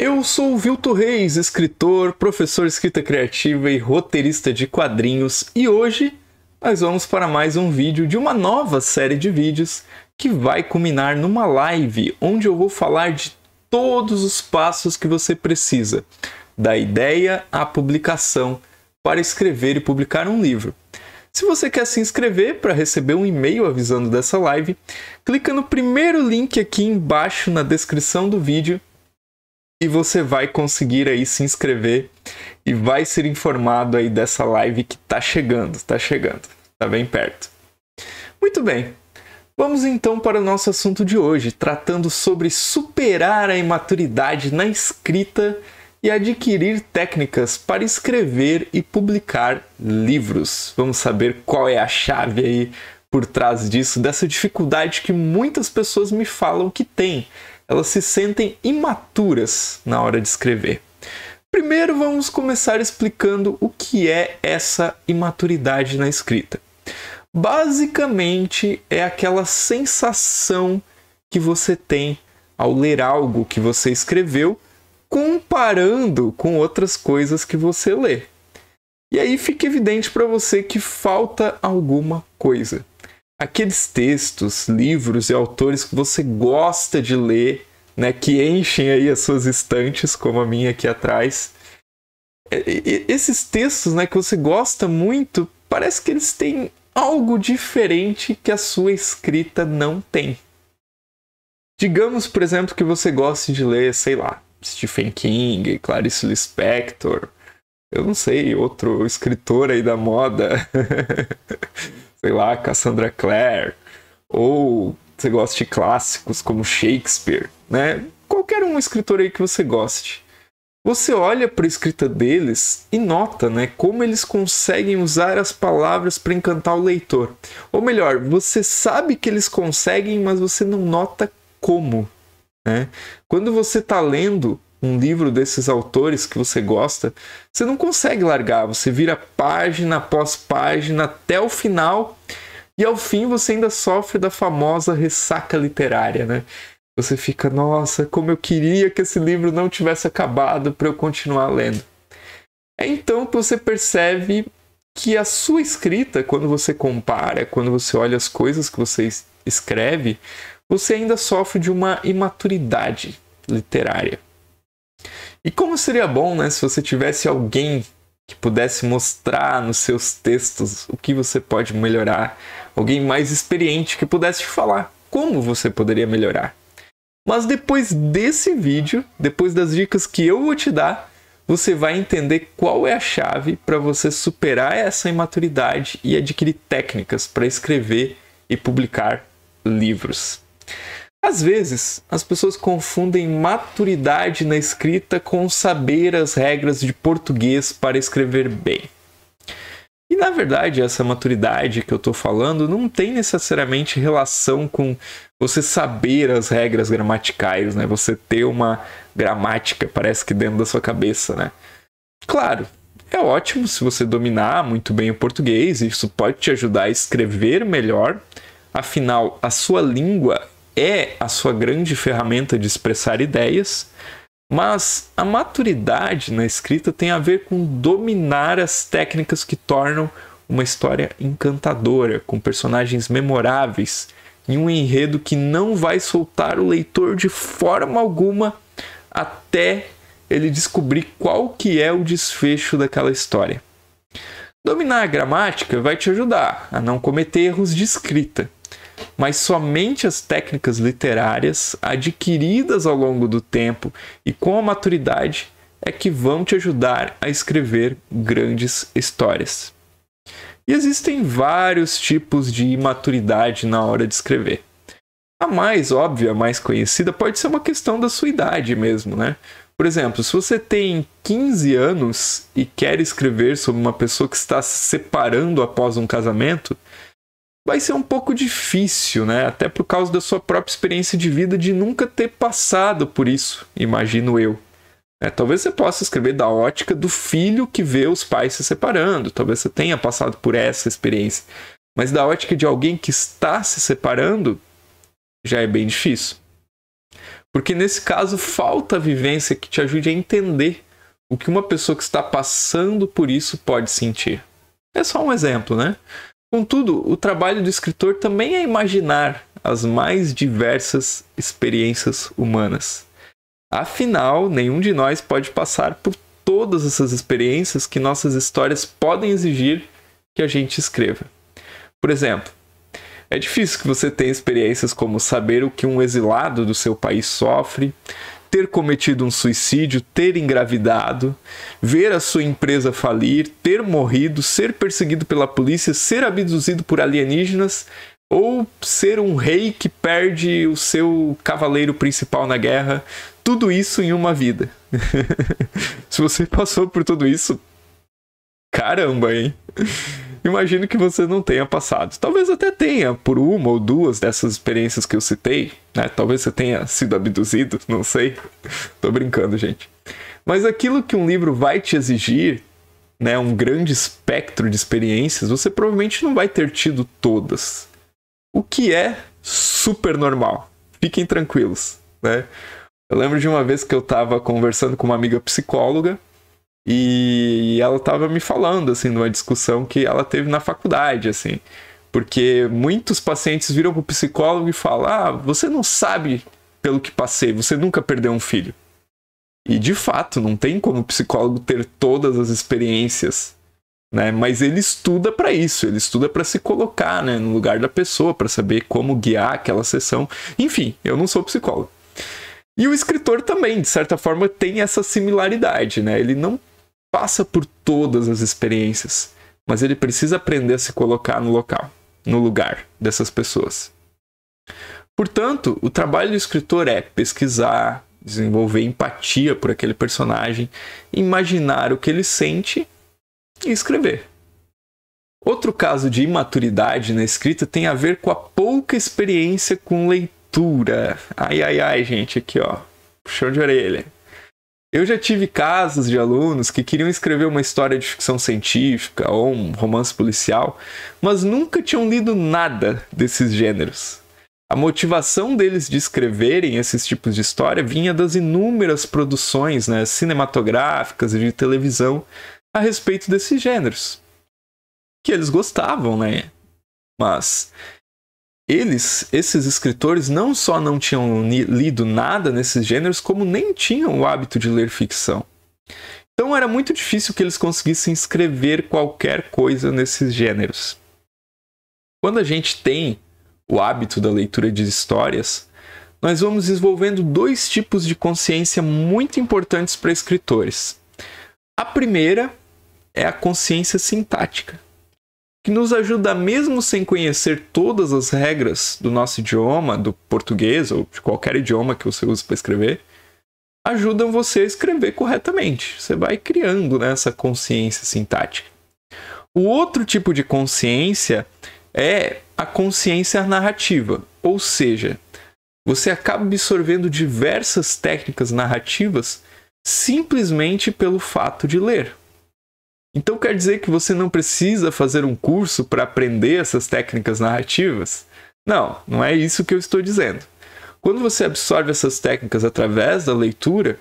Eu sou o Vilto Reis, escritor, professor de escrita criativa e roteirista de quadrinhos, e hoje nós vamos para mais um vídeo de uma nova série de vídeos que vai culminar numa live onde eu vou falar de todos os passos que você precisa, da ideia à publicação, para escrever e publicar um livro. Se você quer se inscrever para receber um e-mail avisando dessa live, clica no primeiro link aqui embaixo na descrição do vídeo e você vai conseguir aí se inscrever e vai ser informado aí dessa live que tá chegando, tá chegando, tá bem perto. Muito bem. Vamos então para o nosso assunto de hoje, tratando sobre superar a imaturidade na escrita e adquirir técnicas para escrever e publicar livros. Vamos saber qual é a chave aí por trás disso, dessa dificuldade que muitas pessoas me falam que tem elas se sentem imaturas na hora de escrever. Primeiro, vamos começar explicando o que é essa imaturidade na escrita. Basicamente, é aquela sensação que você tem ao ler algo que você escreveu, comparando com outras coisas que você lê. E aí fica evidente para você que falta alguma coisa aqueles textos, livros e autores que você gosta de ler, né, que enchem aí as suas estantes, como a minha aqui atrás. esses textos, né, que você gosta muito, parece que eles têm algo diferente que a sua escrita não tem. Digamos, por exemplo, que você goste de ler, sei lá, Stephen King, Clarice Lispector, eu não sei, outro escritor aí da moda, sei lá, Cassandra Clare, ou você gosta de clássicos como Shakespeare, né? Qualquer um escritor aí que você goste. Você olha para a escrita deles e nota, né, como eles conseguem usar as palavras para encantar o leitor. Ou melhor, você sabe que eles conseguem, mas você não nota como, né? Quando você está lendo, um livro desses autores que você gosta, você não consegue largar, você vira página após página até o final e ao fim você ainda sofre da famosa ressaca literária, né? Você fica, nossa, como eu queria que esse livro não tivesse acabado para eu continuar lendo. É então que você percebe que a sua escrita, quando você compara, quando você olha as coisas que você escreve, você ainda sofre de uma imaturidade literária. E como seria bom, né, se você tivesse alguém que pudesse mostrar nos seus textos o que você pode melhorar, alguém mais experiente que pudesse te falar como você poderia melhorar. Mas depois desse vídeo, depois das dicas que eu vou te dar, você vai entender qual é a chave para você superar essa imaturidade e adquirir técnicas para escrever e publicar livros. Às vezes, as pessoas confundem maturidade na escrita com saber as regras de português para escrever bem. E na verdade, essa maturidade que eu estou falando não tem necessariamente relação com você saber as regras gramaticais, né? Você ter uma gramática, parece que dentro da sua cabeça, né? Claro, é ótimo se você dominar muito bem o português, isso pode te ajudar a escrever melhor. Afinal, a sua língua é a sua grande ferramenta de expressar ideias, mas a maturidade na escrita tem a ver com dominar as técnicas que tornam uma história encantadora, com personagens memoráveis e um enredo que não vai soltar o leitor de forma alguma até ele descobrir qual que é o desfecho daquela história. Dominar a gramática vai te ajudar a não cometer erros de escrita, mas somente as técnicas literárias adquiridas ao longo do tempo e com a maturidade é que vão te ajudar a escrever grandes histórias. E existem vários tipos de imaturidade na hora de escrever. A mais óbvia, mais conhecida, pode ser uma questão da sua idade mesmo, né? Por exemplo, se você tem 15 anos e quer escrever sobre uma pessoa que está se separando após um casamento, vai ser um pouco difícil, né? Até por causa da sua própria experiência de vida de nunca ter passado por isso, imagino eu. É, talvez você possa escrever da ótica do filho que vê os pais se separando, talvez você tenha passado por essa experiência, mas da ótica de alguém que está se separando, já é bem difícil. Porque nesse caso falta a vivência que te ajude a entender o que uma pessoa que está passando por isso pode sentir. É só um exemplo, né? Contudo, o trabalho do escritor também é imaginar as mais diversas experiências humanas. Afinal, nenhum de nós pode passar por todas essas experiências que nossas histórias podem exigir que a gente escreva. Por exemplo, é difícil que você tenha experiências como saber o que um exilado do seu país sofre, ter cometido um suicídio, ter engravidado, ver a sua empresa falir, ter morrido, ser perseguido pela polícia, ser abduzido por alienígenas ou ser um rei que perde o seu cavaleiro principal na guerra, tudo isso em uma vida. Se você passou por tudo isso, caramba, hein? Imagino que você não tenha passado. Talvez até tenha por uma ou duas dessas experiências que eu citei, né? Talvez você tenha sido abduzido, não sei. Tô brincando, gente. Mas aquilo que um livro vai te exigir, né, um grande espectro de experiências, você provavelmente não vai ter tido todas. O que é super normal. Fiquem tranquilos, né? Eu lembro de uma vez que eu estava conversando com uma amiga psicóloga e ela estava me falando, assim, numa discussão que ela teve na faculdade, assim. Porque muitos pacientes viram para o psicólogo e falam: Ah, você não sabe pelo que passei, você nunca perdeu um filho. E de fato, não tem como o psicólogo ter todas as experiências, né? Mas ele estuda para isso, ele estuda para se colocar, né, no lugar da pessoa, para saber como guiar aquela sessão. Enfim, eu não sou psicólogo. E o escritor também, de certa forma, tem essa similaridade, né? Ele não passa por todas as experiências, mas ele precisa aprender a se colocar no local, no lugar dessas pessoas. Portanto, o trabalho do escritor é pesquisar, desenvolver empatia por aquele personagem, imaginar o que ele sente e escrever. Outro caso de imaturidade na escrita tem a ver com a pouca experiência com leitura. Ai ai ai, gente, aqui ó, puxão de orelha. Eu já tive casos de alunos que queriam escrever uma história de ficção científica ou um romance policial, mas nunca tinham lido nada desses gêneros. A motivação deles de escreverem esses tipos de história vinha das inúmeras produções né, cinematográficas e de televisão a respeito desses gêneros. Que eles gostavam, né? Mas eles, esses escritores, não só não tinham lido nada nesses gêneros, como nem tinham o hábito de ler ficção. Então era muito difícil que eles conseguissem escrever qualquer coisa nesses gêneros. Quando a gente tem o hábito da leitura de histórias, nós vamos desenvolvendo dois tipos de consciência muito importantes para escritores. A primeira é a consciência sintática que nos ajuda, mesmo sem conhecer todas as regras do nosso idioma, do português ou de qualquer idioma que você usa para escrever, ajudam você a escrever corretamente. Você vai criando né, essa consciência sintática. O outro tipo de consciência é a consciência narrativa, ou seja, você acaba absorvendo diversas técnicas narrativas simplesmente pelo fato de ler. Então quer dizer que você não precisa fazer um curso para aprender essas técnicas narrativas? Não, não é isso que eu estou dizendo. Quando você absorve essas técnicas através da leitura,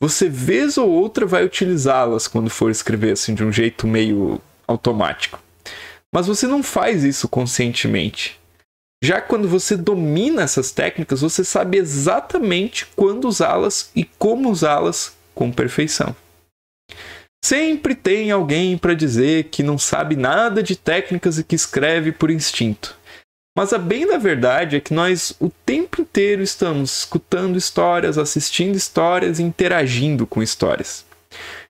você vez ou outra vai utilizá-las quando for escrever assim de um jeito meio automático. Mas você não faz isso conscientemente. Já quando você domina essas técnicas, você sabe exatamente quando usá-las e como usá-las com perfeição. Sempre tem alguém para dizer que não sabe nada de técnicas e que escreve por instinto. Mas a bem da verdade é que nós o tempo inteiro estamos escutando histórias, assistindo histórias e interagindo com histórias.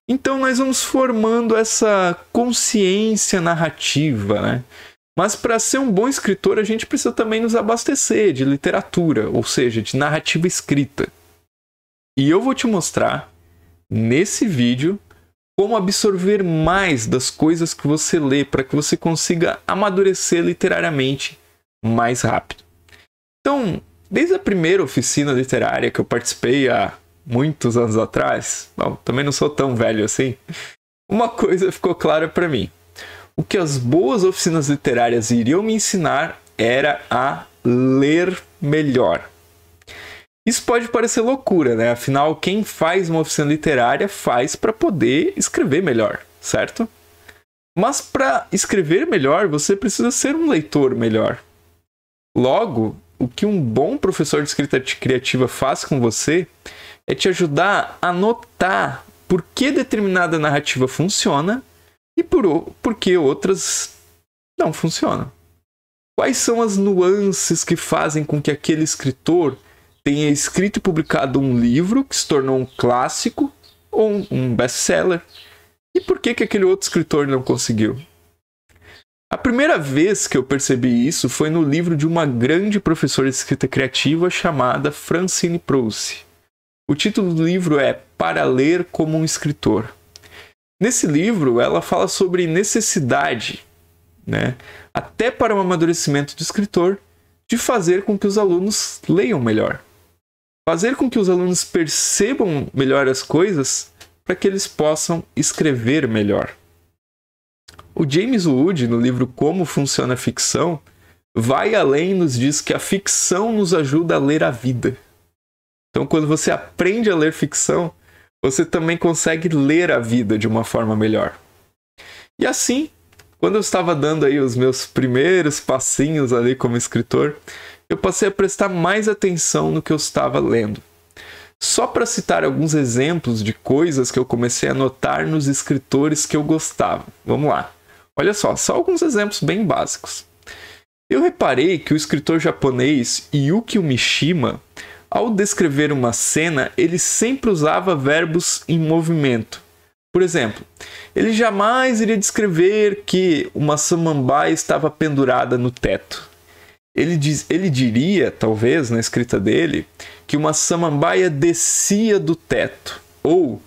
Então nós vamos formando essa consciência narrativa, né? Mas para ser um bom escritor, a gente precisa também nos abastecer de literatura, ou seja, de narrativa escrita. E eu vou te mostrar nesse vídeo como absorver mais das coisas que você lê para que você consiga amadurecer literariamente mais rápido. Então, desde a primeira oficina literária que eu participei há muitos anos atrás, bom, também não sou tão velho assim, uma coisa ficou clara para mim. O que as boas oficinas literárias iriam me ensinar era a ler melhor. Isso pode parecer loucura, né? Afinal, quem faz uma oficina literária faz para poder escrever melhor, certo? Mas para escrever melhor, você precisa ser um leitor melhor. Logo, o que um bom professor de escrita criativa faz com você é te ajudar a notar por que determinada narrativa funciona e por, por que outras não funcionam. Quais são as nuances que fazem com que aquele escritor tenha escrito e publicado um livro que se tornou um clássico ou um, best-seller. E por que, que aquele outro escritor não conseguiu? A primeira vez que eu percebi isso foi no livro de uma grande professora de escrita criativa chamada Francine Proust. O título do livro é Para Ler como um Escritor. Nesse livro, ela fala sobre necessidade, né, até para o amadurecimento do escritor, de fazer com que os alunos leiam melhor fazer com que os alunos percebam melhor as coisas para que eles possam escrever melhor. O James Wood, no livro Como Funciona a Ficção, vai além e nos diz que a ficção nos ajuda a ler a vida. Então, quando você aprende a ler ficção, você também consegue ler a vida de uma forma melhor. E assim, quando eu estava dando aí os meus primeiros passinhos ali como escritor, eu passei a prestar mais atenção no que eu estava lendo. Só para citar alguns exemplos de coisas que eu comecei a notar nos escritores que eu gostava. Vamos lá. Olha só, só alguns exemplos bem básicos. Eu reparei que o escritor japonês Yukio Mishima, ao descrever uma cena, ele sempre usava verbos em movimento. Por exemplo, ele jamais iria descrever que uma samambaia estava pendurada no teto. Ele, diz, ele diria, talvez, na escrita dele, que uma samambaia descia do teto, ou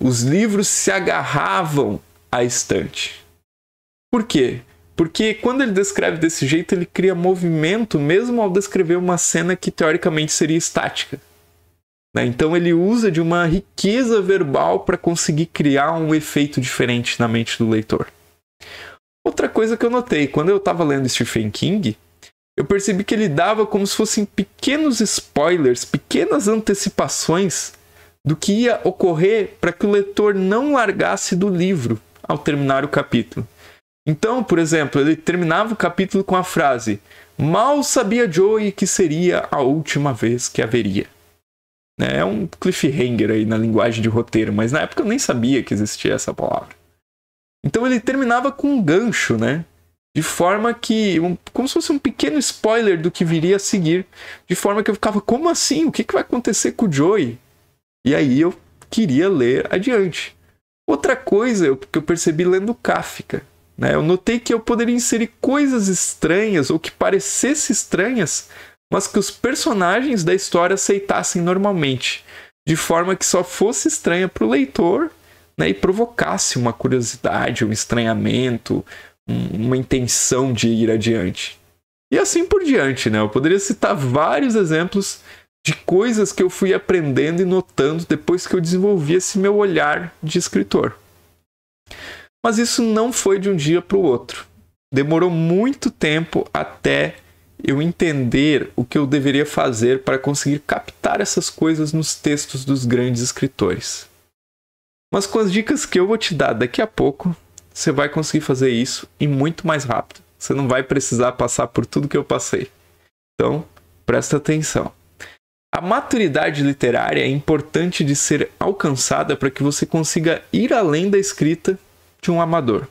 os livros se agarravam à estante. Por quê? Porque quando ele descreve desse jeito, ele cria movimento mesmo ao descrever uma cena que teoricamente seria estática. Né? Então ele usa de uma riqueza verbal para conseguir criar um efeito diferente na mente do leitor. Outra coisa que eu notei, quando eu estava lendo Stephen King, eu percebi que ele dava como se fossem pequenos spoilers, pequenas antecipações do que ia ocorrer para que o leitor não largasse do livro ao terminar o capítulo. Então, por exemplo, ele terminava o capítulo com a frase: Mal sabia Joey que seria a última vez que haveria. Né, é um cliffhanger aí na linguagem de roteiro, mas na época eu nem sabia que existia essa palavra. Então ele terminava com um gancho, né? de forma que. Um, como se fosse um pequeno spoiler do que viria a seguir. De forma que eu ficava, como assim? O que, que vai acontecer com o Joey? E aí eu queria ler adiante. Outra coisa que eu percebi lendo Kafka. Né? Eu notei que eu poderia inserir coisas estranhas ou que parecessem estranhas, mas que os personagens da história aceitassem normalmente, de forma que só fosse estranha para o leitor né? e provocasse uma curiosidade, um estranhamento, uma intenção de ir adiante. E assim por diante, né? Eu poderia citar vários exemplos de coisas que eu fui aprendendo e notando depois que eu desenvolvi esse meu olhar de escritor. Mas isso não foi de um dia para o outro. Demorou muito tempo até eu entender o que eu deveria fazer para conseguir captar essas coisas nos textos dos grandes escritores. Mas com as dicas que eu vou te dar daqui a pouco, você vai conseguir fazer isso e muito mais rápido. Você não vai precisar passar por tudo que eu passei. Então, presta atenção. A maturidade literária é importante de ser alcançada para que você consiga ir além da escrita de um amador.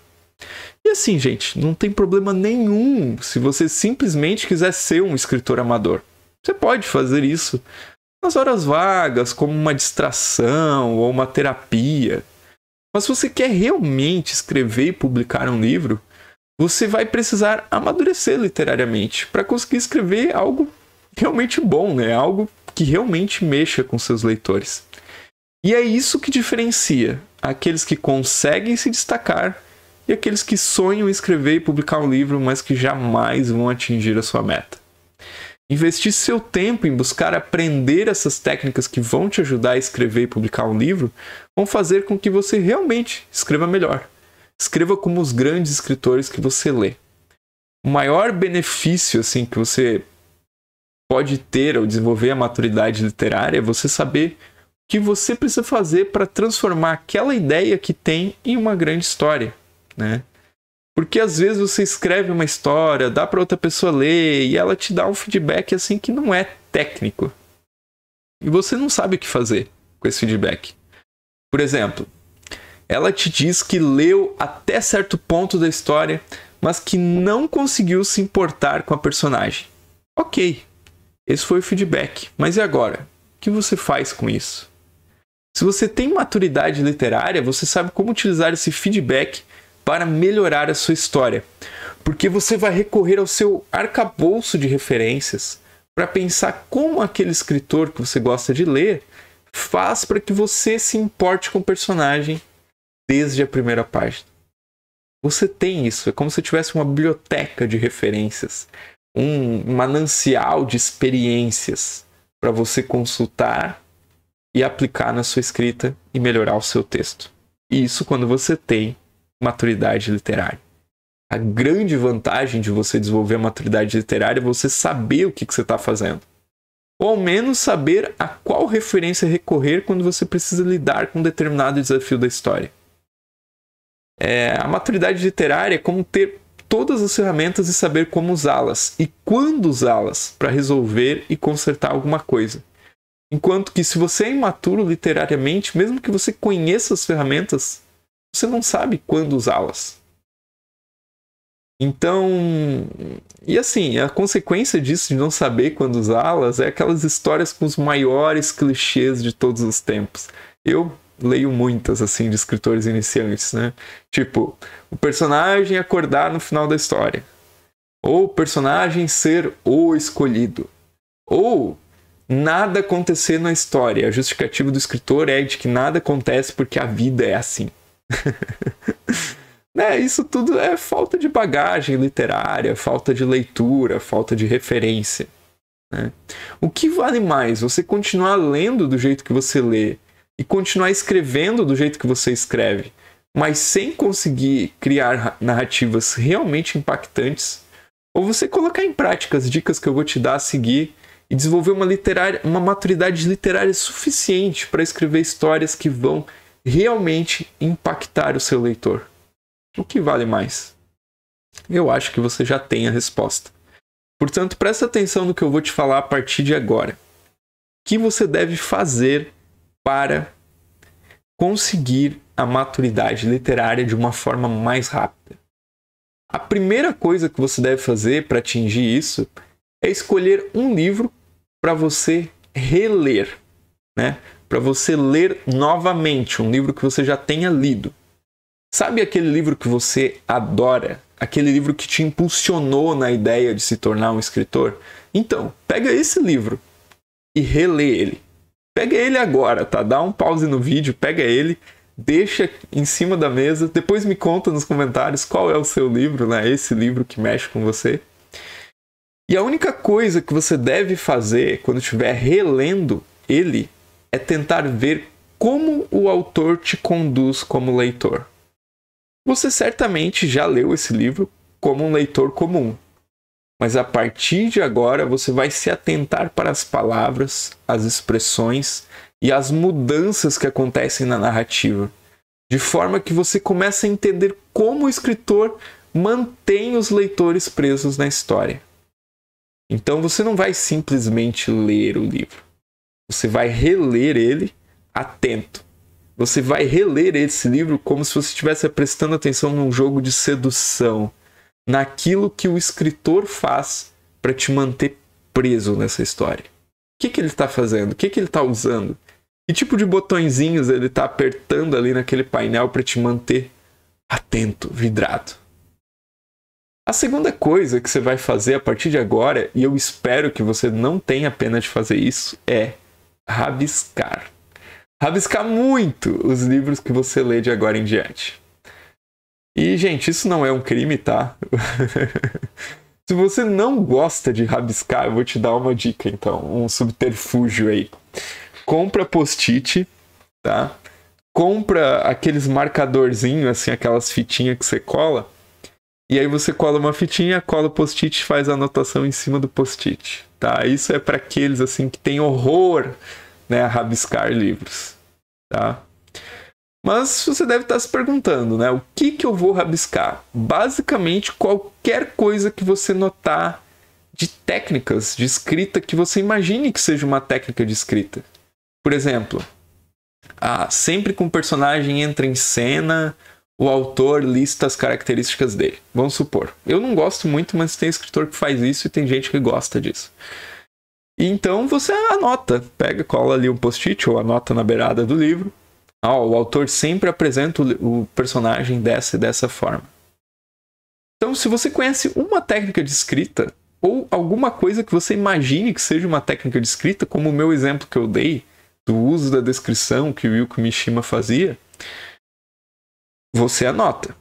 E assim, gente, não tem problema nenhum se você simplesmente quiser ser um escritor amador. Você pode fazer isso nas horas vagas, como uma distração ou uma terapia. Mas se você quer realmente escrever e publicar um livro, você vai precisar amadurecer literariamente para conseguir escrever algo realmente bom, né? Algo que realmente mexa com seus leitores. E é isso que diferencia aqueles que conseguem se destacar e aqueles que sonham escrever e publicar um livro, mas que jamais vão atingir a sua meta. Investir seu tempo em buscar aprender essas técnicas que vão te ajudar a escrever e publicar um livro vão fazer com que você realmente escreva melhor. Escreva como os grandes escritores que você lê. O maior benefício assim que você pode ter ao desenvolver a maturidade literária é você saber o que você precisa fazer para transformar aquela ideia que tem em uma grande história, né? Porque às vezes você escreve uma história, dá para outra pessoa ler e ela te dá um feedback assim que não é técnico. E você não sabe o que fazer com esse feedback. Por exemplo, ela te diz que leu até certo ponto da história, mas que não conseguiu se importar com a personagem. Ok, esse foi o feedback, mas e agora? O que você faz com isso? Se você tem maturidade literária, você sabe como utilizar esse feedback para melhorar a sua história, porque você vai recorrer ao seu arcabouço de referências para pensar como aquele escritor que você gosta de ler faz para que você se importe com o personagem desde a primeira página. Você tem isso, é como se tivesse uma biblioteca de referências, um manancial de experiências para você consultar e aplicar na sua escrita e melhorar o seu texto. E isso quando você tem maturidade literária. A grande vantagem de você desenvolver a maturidade literária é você saber o que, que você está fazendo. Ou ao menos saber a qual referência recorrer quando você precisa lidar com um determinado desafio da história. É, a maturidade literária é como ter todas as ferramentas e saber como usá-las e quando usá-las para resolver e consertar alguma coisa. Enquanto que, se você é imaturo literariamente, mesmo que você conheça as ferramentas, você não sabe quando usá-las. Então, e assim, a consequência disso de não saber quando usá-las é aquelas histórias com os maiores clichês de todos os tempos. Eu leio muitas assim de escritores iniciantes, né? Tipo, o personagem acordar no final da história, ou o personagem ser o escolhido, ou nada acontecer na história. A justificativa do escritor é de que nada acontece porque a vida é assim. né, isso tudo é falta de bagagem literária, falta de leitura, falta de referência. Né? O que vale mais? Você continuar lendo do jeito que você lê e continuar escrevendo do jeito que você escreve, mas sem conseguir criar narrativas realmente impactantes? Ou você colocar em prática as dicas que eu vou te dar a seguir e desenvolver uma, literária, uma maturidade literária suficiente para escrever histórias que vão realmente impactar o seu leitor? O que vale mais? Eu acho que você já tem a resposta. Portanto, presta atenção no que eu vou te falar a partir de agora. O que você deve fazer para conseguir a maturidade literária de uma forma mais rápida? A primeira coisa que você deve fazer para atingir isso é escolher um livro para você reler né? Para você ler novamente um livro que você já tenha lido. Sabe aquele livro que você adora? Aquele livro que te impulsionou na ideia de se tornar um escritor? Então, pega esse livro e relê ele. Pega ele agora, tá? Dá um pause no vídeo, pega ele, deixa em cima da mesa, depois me conta nos comentários qual é o seu livro, né? Esse livro que mexe com você. E a única coisa que você deve fazer quando estiver relendo ele é tentar ver como o autor te conduz como leitor. Você certamente já leu esse livro como um leitor comum, mas a partir de agora você vai se atentar para as palavras, as expressões e as mudanças que acontecem na narrativa, de forma que você comece a entender como o escritor mantém os leitores presos na história. Então você não vai simplesmente ler o livro. Você vai reler ele atento. Você vai reler esse livro como se você estivesse prestando atenção num jogo de sedução, naquilo que o escritor faz para te manter preso nessa história. O que, que ele está fazendo? O que, que ele está usando? Que tipo de botõezinhos ele está apertando ali naquele painel para te manter atento, vidrado? A segunda coisa que você vai fazer a partir de agora, e eu espero que você não tenha pena de fazer isso, é rabiscar. Rabiscar muito os livros que você lê de agora em diante. E, gente, isso não é um crime, tá? Se você não gosta de rabiscar, eu vou te dar uma dica, então, um subterfúgio aí. Compra post-it, tá? Compra aqueles marcadorzinhos, assim, aquelas fitinhas que você cola. E aí você cola uma fitinha, cola o post-it e faz a anotação em cima do post-it tá? Isso é para aqueles assim que têm horror, né, a rabiscar livros, tá? Mas você deve estar tá se perguntando, né, o que que eu vou rabiscar? Basicamente qualquer coisa que você notar de técnicas de escrita que você imagine que seja uma técnica de escrita. Por exemplo, ah, sempre que um personagem entra em cena, o autor lista as características dele. Vamos supor. Eu não gosto muito, mas tem escritor que faz isso e tem gente que gosta disso. Então você anota, pega, cola ali um post-it ou anota na beirada do livro. Ah, o autor sempre apresenta o personagem dessa e dessa forma. Então, se você conhece uma técnica de escrita, ou alguma coisa que você imagine que seja uma técnica de escrita, como o meu exemplo que eu dei, do uso da descrição que o Yuko Mishima fazia, você anota.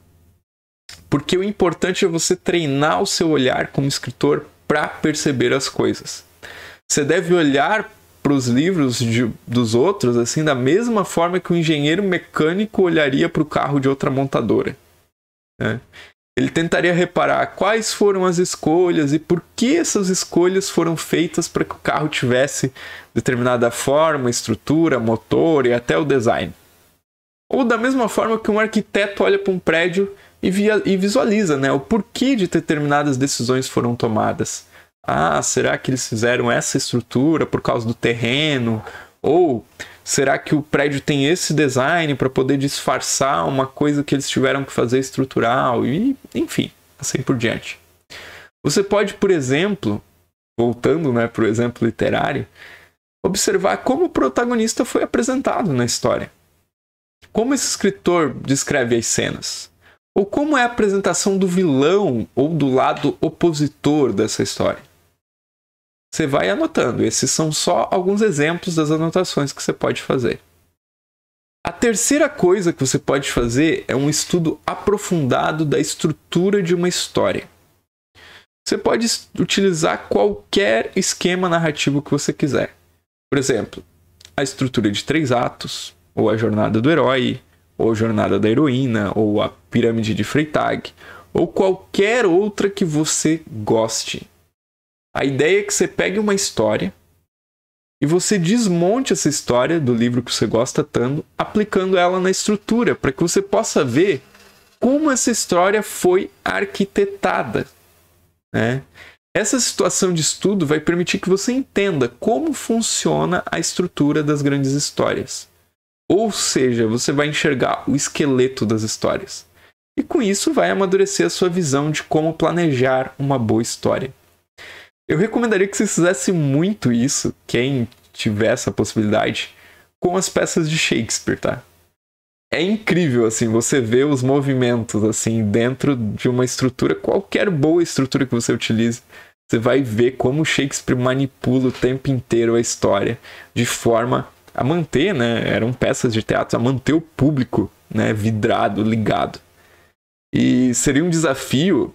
Porque o importante é você treinar o seu olhar como escritor para perceber as coisas. Você deve olhar para os livros de, dos outros assim da mesma forma que o engenheiro mecânico olharia para o carro de outra montadora. Né? Ele tentaria reparar quais foram as escolhas e por que essas escolhas foram feitas para que o carro tivesse determinada forma, estrutura, motor e até o design. Ou da mesma forma que um arquiteto olha para um prédio e, via, e visualiza né, o porquê de determinadas decisões foram tomadas. Ah, será que eles fizeram essa estrutura por causa do terreno? Ou será que o prédio tem esse design para poder disfarçar uma coisa que eles tiveram que fazer estrutural? E, enfim, assim por diante. Você pode, por exemplo, voltando né, para o exemplo literário, observar como o protagonista foi apresentado na história. Como esse escritor descreve as cenas? Ou como é a apresentação do vilão ou do lado opositor dessa história? Você vai anotando. Esses são só alguns exemplos das anotações que você pode fazer. A terceira coisa que você pode fazer é um estudo aprofundado da estrutura de uma história. Você pode utilizar qualquer esquema narrativo que você quiser. Por exemplo, a estrutura de três atos, ou a jornada do herói, ou a jornada da heroína, ou a pirâmide de Freitag, ou qualquer outra que você goste. A ideia é que você pegue uma história e você desmonte essa história do livro que você gosta tanto, aplicando ela na estrutura, para que você possa ver como essa história foi arquitetada. Né? Essa situação de estudo vai permitir que você entenda como funciona a estrutura das grandes histórias. Ou seja, você vai enxergar o esqueleto das histórias. E com isso vai amadurecer a sua visão de como planejar uma boa história. Eu recomendaria que você fizesse muito isso, quem tiver essa possibilidade, com as peças de Shakespeare, tá? É incrível assim você ver os movimentos assim dentro de uma estrutura, qualquer boa estrutura que você utilize, você vai ver como Shakespeare manipula o tempo inteiro a história de forma a manter, né? Eram peças de teatro, a manter o público né, vidrado, ligado. E seria um desafio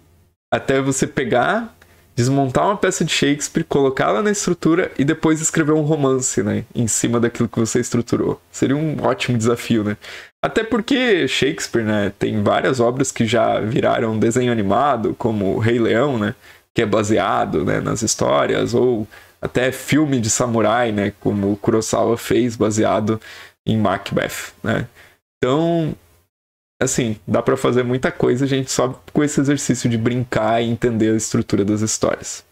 até você pegar, desmontar uma peça de Shakespeare, colocá-la na estrutura e depois escrever um romance, né? Em cima daquilo que você estruturou. Seria um ótimo desafio, né? Até porque Shakespeare, né, tem várias obras que já viraram desenho animado, como o Rei Leão, né? Que é baseado né, nas histórias, ou até filme de samurai, né? Como o Kurosawa fez, baseado em Macbeth, né? Então, assim, dá para fazer muita coisa, a gente, só com esse exercício de brincar e entender a estrutura das histórias.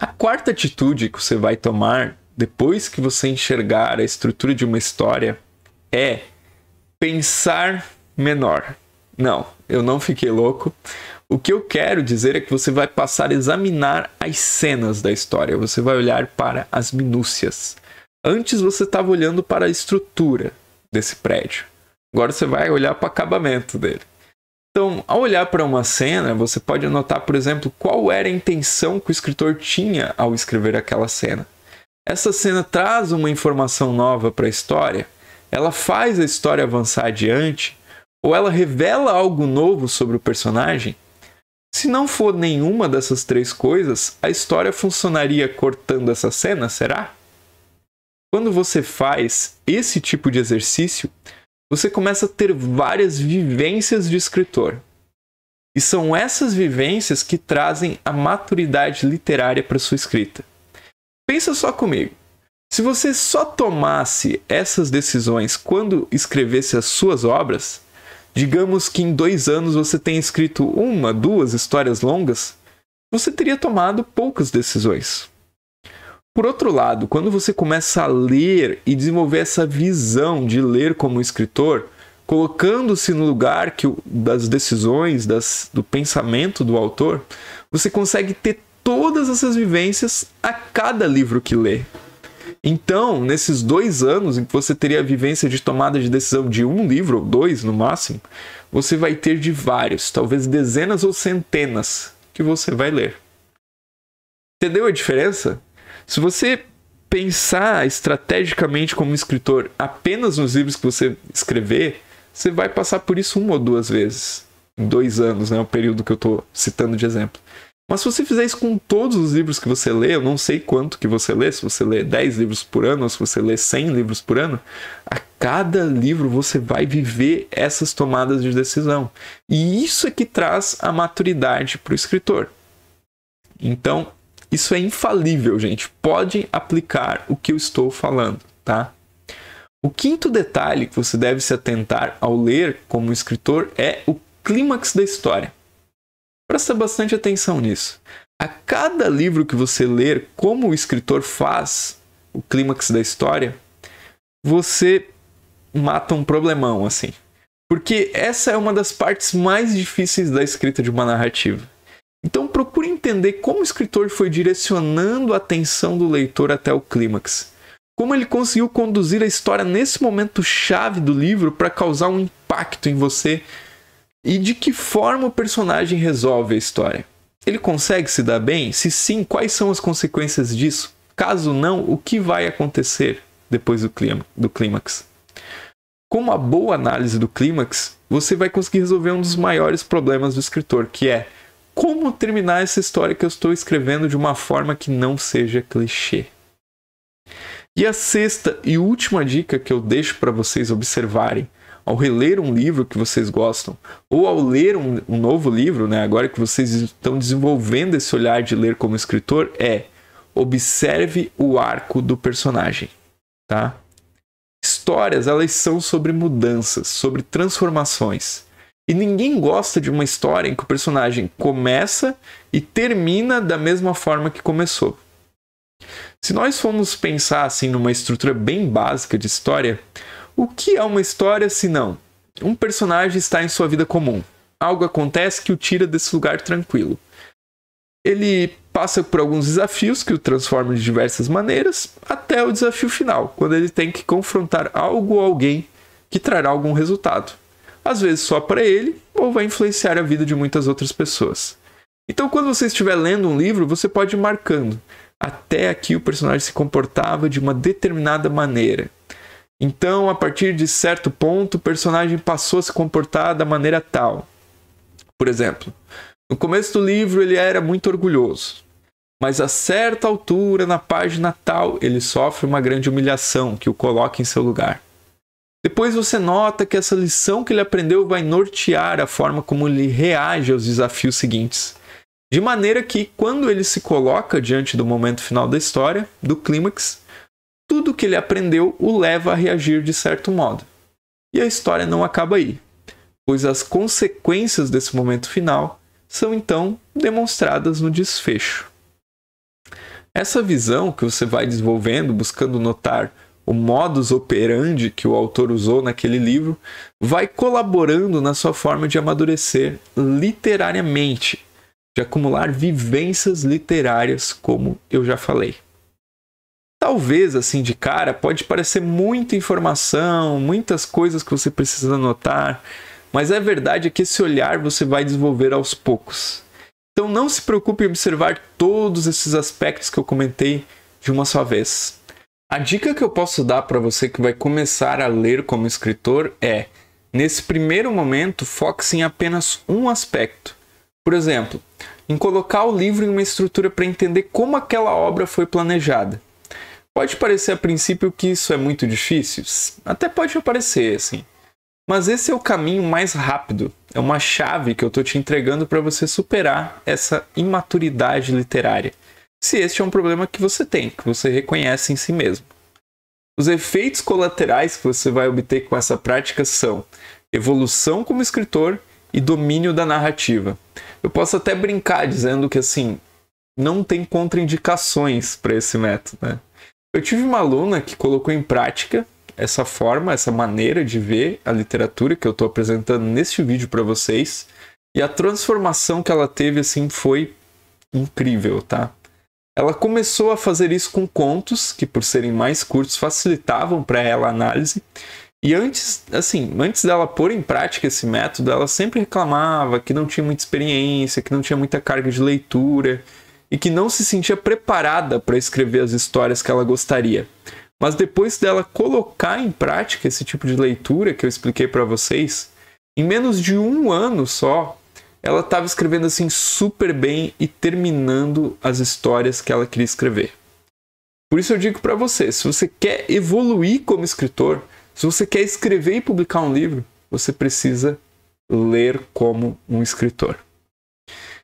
A quarta atitude que você vai tomar depois que você enxergar a estrutura de uma história é pensar menor. Não, eu não fiquei louco. O que eu quero dizer é que você vai passar a examinar as cenas da história, você vai olhar para as minúcias. Antes você estava olhando para a estrutura desse prédio, agora você vai olhar para o acabamento dele. Então, ao olhar para uma cena, você pode anotar, por exemplo, qual era a intenção que o escritor tinha ao escrever aquela cena. Essa cena traz uma informação nova para a história, ela faz a história avançar adiante ou ela revela algo novo sobre o personagem? Se não for nenhuma dessas três coisas, a história funcionaria cortando essa cena, será? Quando você faz esse tipo de exercício, você começa a ter várias vivências de escritor. E são essas vivências que trazem a maturidade literária para sua escrita. Pensa só comigo. Se você só tomasse essas decisões quando escrevesse as suas obras, Digamos que em dois anos você tenha escrito uma, duas histórias longas, você teria tomado poucas decisões. Por outro lado, quando você começa a ler e desenvolver essa visão de ler como escritor, colocando-se no lugar que, das decisões, das, do pensamento do autor, você consegue ter todas essas vivências a cada livro que lê. Então, nesses dois anos em que você teria a vivência de tomada de decisão de um livro ou dois no máximo, você vai ter de vários, talvez dezenas ou centenas que você vai ler. Entendeu a diferença? Se você pensar estrategicamente como escritor apenas nos livros que você escrever, você vai passar por isso uma ou duas vezes. Em dois anos, né? O período que eu estou citando de exemplo. Mas se você fizer isso com todos os livros que você lê, eu não sei quanto que você lê, se você lê 10 livros por ano ou se você lê 100 livros por ano, a cada livro você vai viver essas tomadas de decisão. E isso é que traz a maturidade para o escritor. Então, isso é infalível, gente. Podem aplicar o que eu estou falando, tá? O quinto detalhe que você deve se atentar ao ler como escritor é o clímax da história. Presta bastante atenção nisso. A cada livro que você ler, como o escritor faz o clímax da história, você mata um problemão, assim. Porque essa é uma das partes mais difíceis da escrita de uma narrativa. Então procure entender como o escritor foi direcionando a atenção do leitor até o clímax. Como ele conseguiu conduzir a história nesse momento chave do livro para causar um impacto em você e de que forma o personagem resolve a história? Ele consegue se dar bem? Se sim, quais são as consequências disso? Caso não, o que vai acontecer depois do, clima, do clímax? Com uma boa análise do clímax, você vai conseguir resolver um dos maiores problemas do escritor, que é como terminar essa história que eu estou escrevendo de uma forma que não seja clichê. E a sexta e última dica que eu deixo para vocês observarem ao reler um livro que vocês gostam, ou ao ler um, um novo livro, né, agora que vocês estão desenvolvendo esse olhar de ler como escritor, é observe o arco do personagem, tá? Histórias, elas são sobre mudanças, sobre transformações. E ninguém gosta de uma história em que o personagem começa e termina da mesma forma que começou. Se nós formos pensar assim numa estrutura bem básica de história, o que é uma história se não? Um personagem está em sua vida comum. Algo acontece que o tira desse lugar tranquilo. Ele passa por alguns desafios que o transformam de diversas maneiras, até o desafio final, quando ele tem que confrontar algo ou alguém que trará algum resultado. Às vezes só para ele, ou vai influenciar a vida de muitas outras pessoas. Então, quando você estiver lendo um livro, você pode ir marcando. Até aqui o personagem se comportava de uma determinada maneira. Então, a partir de certo ponto, o personagem passou a se comportar da maneira tal. Por exemplo, no começo do livro ele era muito orgulhoso, mas a certa altura, na página tal, ele sofre uma grande humilhação que o coloca em seu lugar. Depois você nota que essa lição que ele aprendeu vai nortear a forma como ele reage aos desafios seguintes. De maneira que, quando ele se coloca diante do momento final da história, do clímax, tudo que ele aprendeu o leva a reagir de certo modo. E a história não acaba aí, pois as consequências desse momento final são então demonstradas no desfecho. Essa visão que você vai desenvolvendo, buscando notar o modus operandi que o autor usou naquele livro, vai colaborando na sua forma de amadurecer literariamente, de acumular vivências literárias, como eu já falei. Talvez, assim, de cara, pode parecer muita informação, muitas coisas que você precisa anotar, mas a verdade é que esse olhar você vai desenvolver aos poucos. Então não se preocupe em observar todos esses aspectos que eu comentei de uma só vez. A dica que eu posso dar para você que vai começar a ler como escritor é: nesse primeiro momento, foque-se em apenas um aspecto. Por exemplo, em colocar o livro em uma estrutura para entender como aquela obra foi planejada. Pode parecer a princípio que isso é muito difícil, até pode parecer assim. Mas esse é o caminho mais rápido, é uma chave que eu estou te entregando para você superar essa imaturidade literária. Se este é um problema que você tem, que você reconhece em si mesmo. Os efeitos colaterais que você vai obter com essa prática são evolução como escritor e domínio da narrativa. Eu posso até brincar dizendo que assim, não tem contraindicações para esse método, né? Eu tive uma aluna que colocou em prática essa forma, essa maneira de ver a literatura que eu estou apresentando neste vídeo para vocês. E a transformação que ela teve assim foi incrível, tá? Ela começou a fazer isso com contos, que por serem mais curtos facilitavam para ela a análise. E antes, assim, antes dela pôr em prática esse método, ela sempre reclamava que não tinha muita experiência, que não tinha muita carga de leitura, e que não se sentia preparada para escrever as histórias que ela gostaria. Mas depois dela colocar em prática esse tipo de leitura que eu expliquei para vocês, em menos de um ano só, ela estava escrevendo assim super bem e terminando as histórias que ela queria escrever. Por isso eu digo para você, se você quer evoluir como escritor, se você quer escrever e publicar um livro, você precisa ler como um escritor.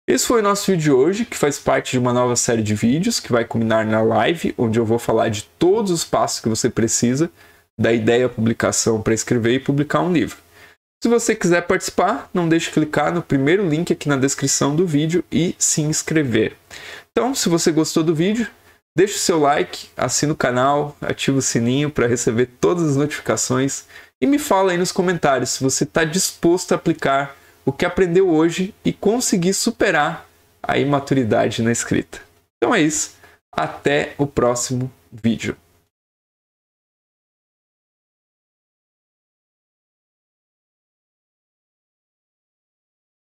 Esse foi o nosso vídeo de hoje, que faz parte de uma nova série de vídeos que vai culminar na live, onde eu vou falar de todos os passos que você precisa da ideia à publicação para escrever e publicar um livro. Se você quiser participar, não deixe de clicar no primeiro link aqui na descrição do vídeo e se inscrever. Então, se você gostou do vídeo, deixe o seu like, assina o canal, ativa o sininho para receber todas as notificações e me fala aí nos comentários se você está disposto a aplicar o que aprendeu hoje e conseguir superar a imaturidade na escrita. Então é isso. Até o próximo vídeo.